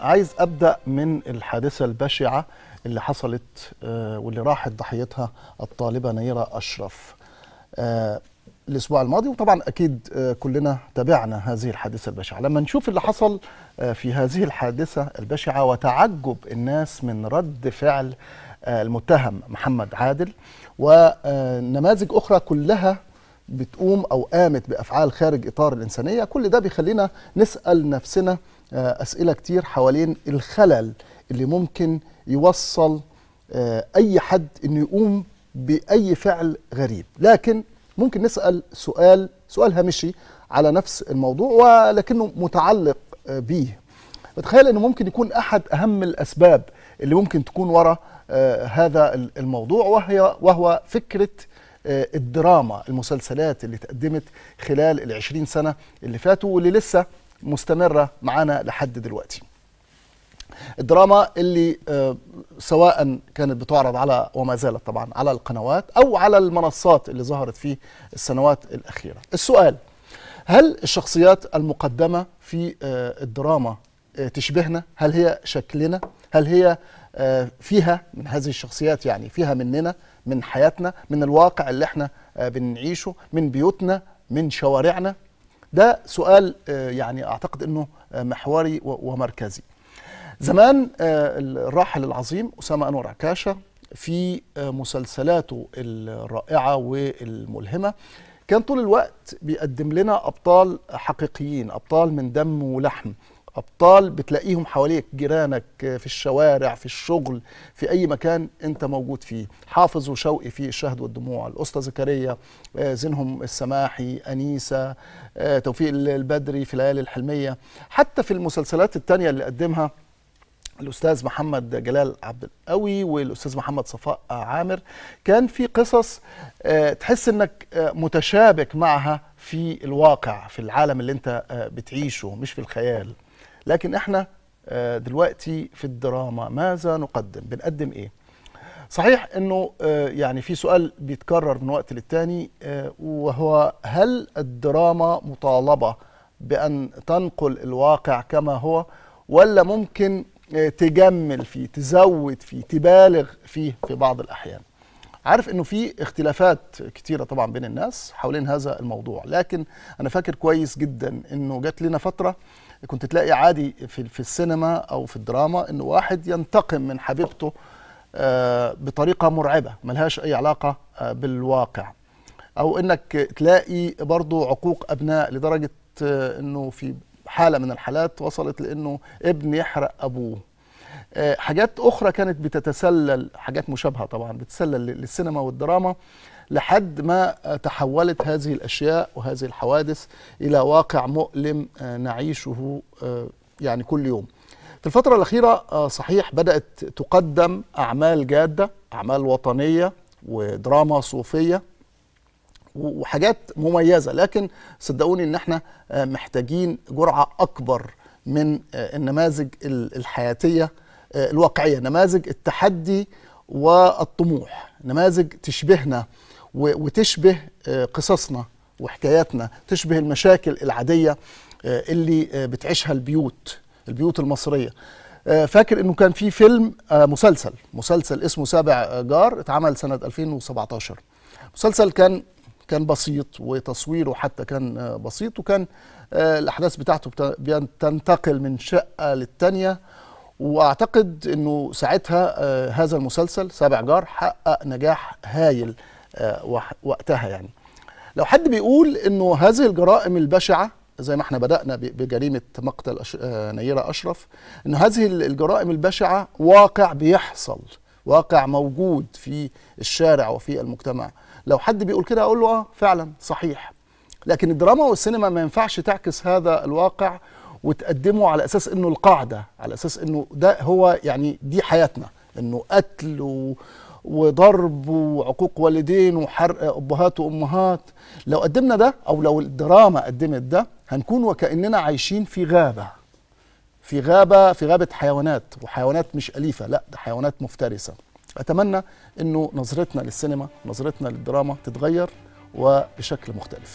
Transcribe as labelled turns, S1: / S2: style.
S1: عايز ابدا من الحادثه البشعه اللي حصلت آه، واللي راحت ضحيتها الطالبه نيره اشرف آه، الاسبوع الماضي وطبعا اكيد آه، كلنا تابعنا هذه الحادثه البشعه لما نشوف اللي حصل في هذه الحادثه البشعه وتعجب الناس من رد فعل المتهم محمد عادل ونماذج اخرى كلها بتقوم او قامت بافعال خارج اطار الانسانيه كل ده بيخلينا نسال نفسنا آه، اسئله كتير حوالين الخلل اللي ممكن يوصل آه، اي حد انه يقوم باي فعل غريب لكن ممكن نسال سؤال سؤال هامشي على نفس الموضوع ولكنه متعلق آه، بيه بتخيل انه ممكن يكون احد اهم الاسباب اللي ممكن تكون وراء هذا الموضوع وهي وهو فكره الدراما المسلسلات اللي تقدمت خلال العشرين سنه اللي فاتوا واللي لسه مستمره معانا لحد دلوقتي الدراما اللي آه، سواء كانت بتعرض على وما زالت طبعا على القنوات او على المنصات اللي ظهرت في السنوات الاخيره السؤال هل الشخصيات المقدمه في آه، الدراما آه، تشبهنا هل هي شكلنا هل هي فيها من هذه الشخصيات يعني فيها مننا من حياتنا من الواقع اللي احنا بنعيشه من بيوتنا من شوارعنا ده سؤال آه، يعني اعتقد انه آه، محوري ومركزي زمان آه، الراحل العظيم اسامه انور عكاشه في مسلسلاته الرائعه والملهمه كان طول الوقت بيقدم لنا ابطال حقيقيين ابطال من دم ولحم ابطال بتلاقيهم حواليك جيرانك في الشوارع في الشغل في اي مكان انت موجود فيه حافظ وشوقي في الشهد والدموع الاسطى زكريا آه، زينهم السماحي انيسه آه، توفيق البدري في ليالي الحلميه حتى في المسلسلات الثانيه اللي قدمها الاستاذ محمد جلال عبد القوي والاستاذ محمد صفاء عامر كان في قصص آه، تحس انك متشابك معها في الواقع في العالم اللي انت بتعيشه مش في الخيال لكن احنا آه، دلوقتي في الدراما ماذا نقدم بنقدم ايه صحيح انه آه، يعني في سؤال بيتكرر من وقت للتاني آه، وهو هل الدراما مطالبه بان تنقل الواقع كما هو ولا ممكن تجمل فيه تزود فيه تبالغ فيه في بعض الاحيان عارف انه في اختلافات كتيره طبعا بين الناس حوالين هذا الموضوع لكن انا فاكر كويس جدا انه جات لنا فتره كنت تلاقي عادي في في السينما او في الدراما انه واحد ينتقم من حبيبته آه، بطريقه مرعبه ملهاش اي علاقه آه، بالواقع او انك تلاقي برضو عقوق ابناء لدرجه آه، انه في حاله من الحالات وصلت لانه ابن يحرق ابوه آه، حاجات اخرى كانت بتتسلل حاجات مشابهه طبعا بتتسلل للسينما والدراما لحد ما آه، تحولت هذه الاشياء وهذه الحوادث الى واقع مؤلم آه، نعيشه يعني كل يوم في الفترة الأخيرة صحيح بدأت تقدم أعمال جادة أعمال وطنية ودراما صوفية وحاجات مميزة لكن صدقوني إن احنا محتاجين جرعة أكبر من النماذج الحياتية الواقعيه نماذج التحدي والطموح نماذج تشبهنا وتشبه آه، قصصنا وحكاياتنا تشبه المشاكل العاديه آه، اللي آه، بتعيشها البيوت البيوت المصريه فاكر انه كان في فيلم مسلسل مسلسل اسمه سابع جار اتعمل سنه 2017 مسلسل كان كان بسيط وتصويره حتى كان بسيط وكان الاحداث بتاعته بتنتقل من شقه للتانيه واعتقد انه ساعتها آه، هذا المسلسل سابع جار حقق نجاح هايل آه، وقتها يعني لو حد بيقول انه هذه الجرائم البشعه زي ما احنا بدانا بجريمه مقتل آه، نيره اشرف ان هذه الجرائم البشعه واقع بيحصل واقع موجود في الشارع وفي المجتمع لو حد بيقول كده اقول له اه فعلا صحيح لكن الدراما والسينما ما ينفعش تعكس هذا الواقع وتقدمه على اساس انه القاعده على اساس انه ده هو يعني دي حياتنا انه قتل و... وضرب وعقوق والدين وحرق ابهات وامهات لو قدمنا ده او لو الدراما قدمت ده هنكون وكاننا عايشين في غابه في غابه في غابه حيوانات وحيوانات مش اليفه لا ده حيوانات مفترسه اتمنى انه نظرتنا للسينما نظرتنا للدراما تتغير وبشكل مختلف